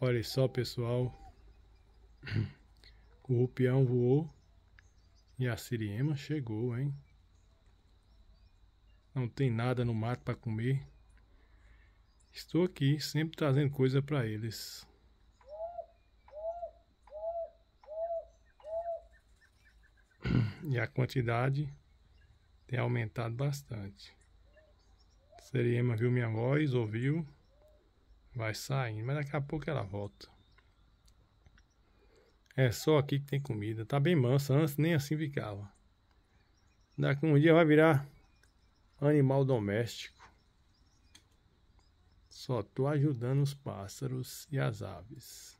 Olha só, pessoal. O rupião voou e a siriema chegou, hein? Não tem nada no mato para comer. Estou aqui sempre trazendo coisa para eles. E a quantidade tem aumentado bastante. A siriema viu minha voz, ouviu vai saindo, mas daqui a pouco ela volta. É só aqui que tem comida. Tá bem mansa, antes nem assim ficava. Daqui um dia vai virar animal doméstico. Só tô ajudando os pássaros e as aves.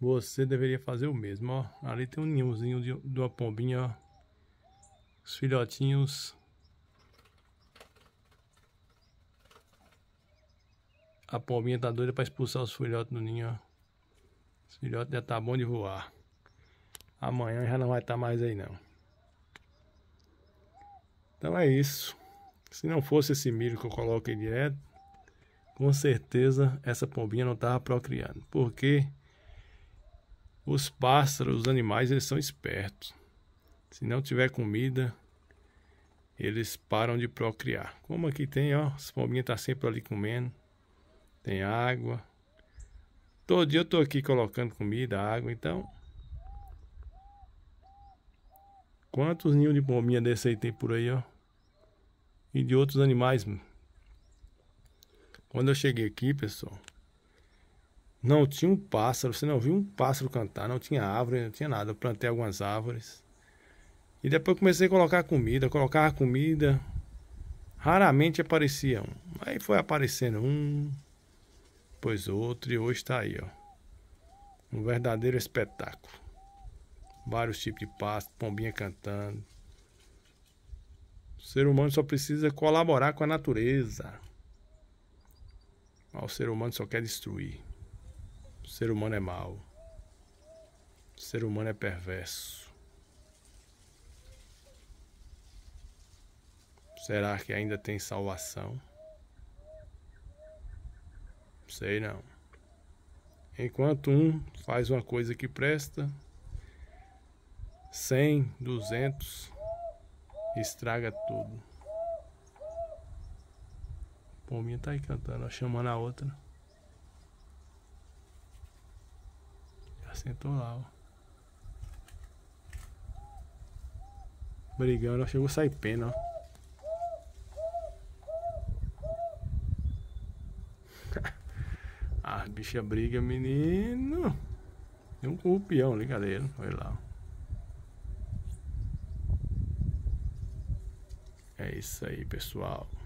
Você deveria fazer o mesmo, ó. Ali tem um ninhozinho de, de uma pombinha, ó. Os filhotinhos A pombinha tá doida pra expulsar os filhotes do ninho, ó. Os filhotes já tá bom de voar. Amanhã já não vai estar tá mais aí, não. Então é isso. Se não fosse esse milho que eu coloquei direto, com certeza essa pombinha não tava procriando. Porque os pássaros, os animais, eles são espertos. Se não tiver comida, eles param de procriar. Como aqui tem, ó, as pombinhas tá sempre ali comendo tem água. Todo dia eu tô aqui colocando comida, água, então. Quantos ninhos de pombinha desse aí tem por aí, ó? E de outros animais. Quando eu cheguei aqui, pessoal, não tinha um pássaro, você não viu um pássaro cantar, não tinha árvore, não tinha nada. Eu plantei algumas árvores. E depois comecei a colocar comida, colocar comida. Raramente aparecia um. Aí foi aparecendo um, depois outro, e hoje está aí, ó. Um verdadeiro espetáculo. Vários tipos de pasto, pombinha cantando. O ser humano só precisa colaborar com a natureza. Mas o ser humano só quer destruir. O ser humano é mau. O ser humano é perverso. Será que ainda tem salvação? Sei não. Enquanto um faz uma coisa que presta, 100, 200, estraga tudo. O minha tá aí cantando, ó, chamando a outra. Já sentou lá, ó. Brigando, chegou a sair pena, ó. Ah, a bicha briga, menino. Tem um cupião, ali, cadê ele? Olha lá. É isso aí, pessoal.